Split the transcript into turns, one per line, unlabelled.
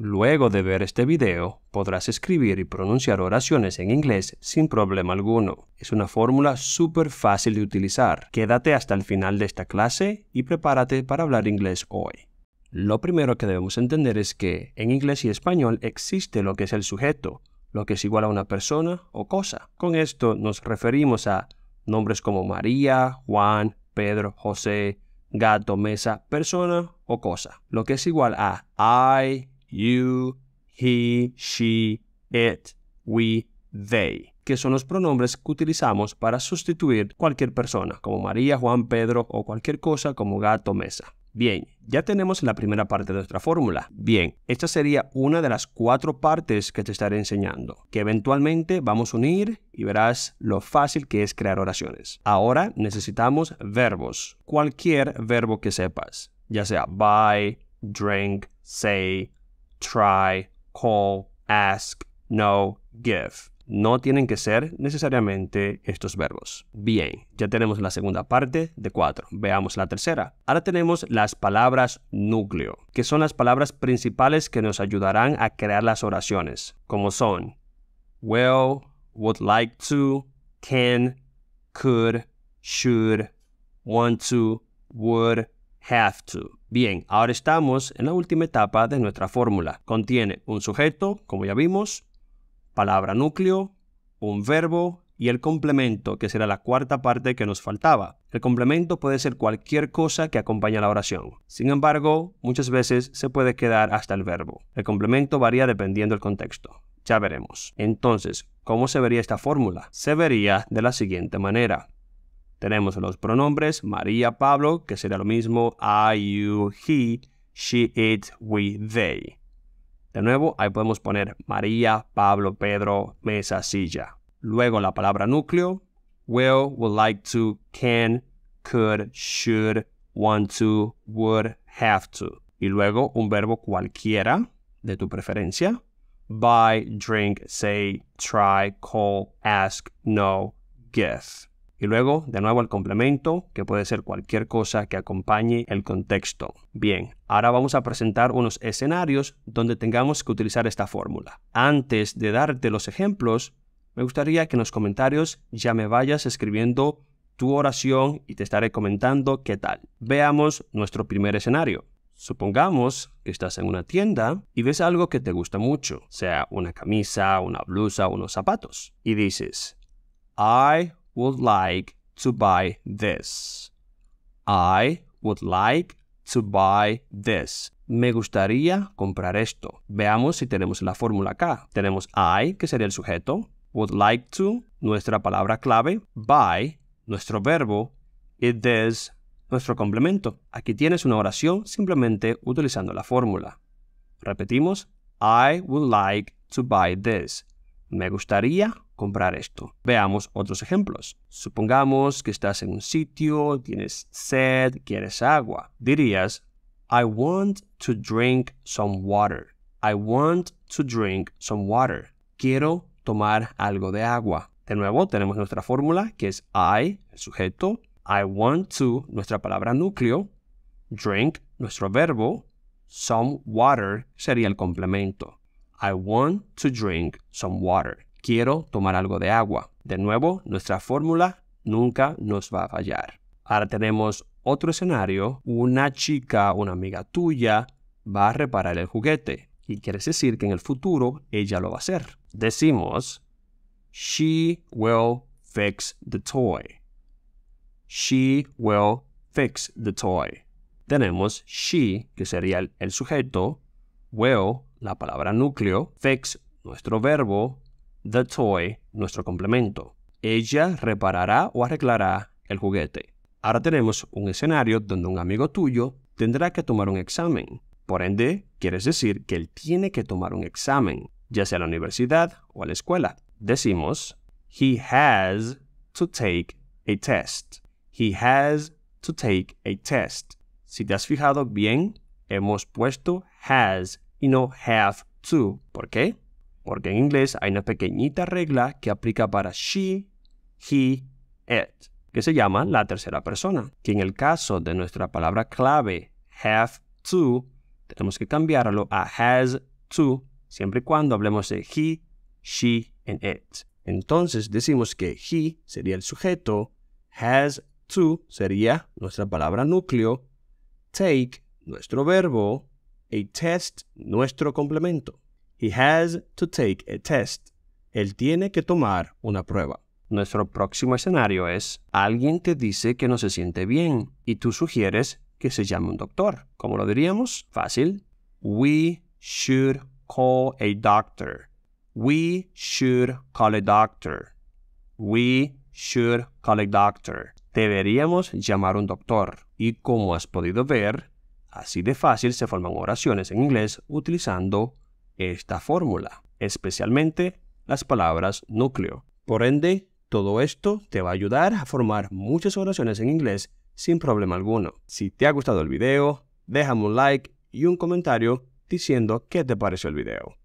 Luego de ver este video, podrás escribir y pronunciar oraciones en inglés sin problema alguno. Es una fórmula súper fácil de utilizar. Quédate hasta el final de esta clase y prepárate para hablar inglés hoy. Lo primero que debemos entender es que en inglés y español existe lo que es el sujeto, lo que es igual a una persona o cosa. Con esto nos referimos a nombres como María, Juan, Pedro, José, gato, mesa, persona o cosa, lo que es igual a I, you, he, she, it, we, they, que son los pronombres que utilizamos para sustituir cualquier persona, como María, Juan, Pedro o cualquier cosa como gato, mesa. Bien, ya tenemos la primera parte de nuestra fórmula. Bien, esta sería una de las cuatro partes que te estaré enseñando, que eventualmente vamos a unir y verás lo fácil que es crear oraciones. Ahora necesitamos verbos, cualquier verbo que sepas, ya sea buy, drink, say, try, call, ask, no, give. No tienen que ser necesariamente estos verbos. Bien, ya tenemos la segunda parte de cuatro. Veamos la tercera. Ahora tenemos las palabras núcleo, que son las palabras principales que nos ayudarán a crear las oraciones, como son well, would like to, can, could, should, want to, would, have to. Bien, ahora estamos en la última etapa de nuestra fórmula. Contiene un sujeto, como ya vimos, palabra núcleo, un verbo y el complemento, que será la cuarta parte que nos faltaba. El complemento puede ser cualquier cosa que acompañe a la oración. Sin embargo, muchas veces se puede quedar hasta el verbo. El complemento varía dependiendo del contexto. Ya veremos. Entonces, ¿cómo se vería esta fórmula? Se vería de la siguiente manera. Tenemos los pronombres María, Pablo, que sería lo mismo I, you, he, she, it, we, they. De nuevo, ahí podemos poner María, Pablo, Pedro, mesa, silla. Luego la palabra núcleo, will, would like to, can, could, should, want to, would, have to. Y luego un verbo cualquiera de tu preferencia. Buy, drink, say, try, call, ask, know, guess. Y luego, de nuevo, el complemento, que puede ser cualquier cosa que acompañe el contexto. Bien, ahora vamos a presentar unos escenarios donde tengamos que utilizar esta fórmula. Antes de darte los ejemplos, me gustaría que en los comentarios ya me vayas escribiendo tu oración y te estaré comentando qué tal. Veamos nuestro primer escenario. Supongamos que estás en una tienda y ves algo que te gusta mucho, sea una camisa, una blusa, unos zapatos, y dices, I would like to buy this. I would like to buy this. Me gustaría comprar esto. Veamos si tenemos la fórmula acá. Tenemos I, que sería el sujeto, would like to, nuestra palabra clave, buy, nuestro verbo, it is, nuestro complemento. Aquí tienes una oración simplemente utilizando la fórmula. Repetimos, I would like to buy this. Me gustaría comprar esto. Veamos otros ejemplos. Supongamos que estás en un sitio, tienes sed, quieres agua. Dirías, I want to drink some water. I want to drink some water. Quiero tomar algo de agua. De nuevo, tenemos nuestra fórmula que es I, el sujeto, I want to, nuestra palabra núcleo, drink, nuestro verbo, some water sería el complemento. I want to drink some water quiero tomar algo de agua. De nuevo, nuestra fórmula nunca nos va a fallar. Ahora tenemos otro escenario, una chica, una amiga tuya, va a reparar el juguete. Y quiere decir que en el futuro ella lo va a hacer. Decimos, she will fix the toy. She will fix the toy. Tenemos she, que sería el, sujeto, will, la palabra núcleo, fix, nuestro verbo, the toy, nuestro complemento. Ella reparará o arreglará el juguete. Ahora tenemos un escenario donde un amigo tuyo tendrá que tomar un examen. Por ende, quieres decir que él tiene que tomar un examen, ya sea a la universidad o a la escuela. Decimos, he has to take a test. He has to take a test. Si te has fijado bien, hemos puesto has y no have to. ¿Por qué? porque en inglés hay una pequeñita regla que aplica para she, he, it, que se llama la tercera persona, que en el caso de nuestra palabra clave have to, tenemos que cambiarlo a has to, siempre y cuando hablemos de he, she, and it. Entonces decimos que he sería el sujeto, has to sería nuestra palabra núcleo, take nuestro verbo, a test nuestro complemento. He has to take a test. Él tiene que tomar una prueba. Nuestro próximo escenario es, alguien te dice que no se siente bien y tú sugieres que se llame un doctor. ¿Cómo lo diríamos? Fácil. We should call a doctor. We should call a doctor. We should call a doctor. Deberíamos llamar un doctor. Y como has podido ver, así de fácil se forman oraciones en inglés utilizando esta fórmula, especialmente las palabras núcleo. Por ende, todo esto te va a ayudar a formar muchas oraciones en inglés sin problema alguno. Si te ha gustado el video, déjame un like y un comentario diciendo qué te pareció el video.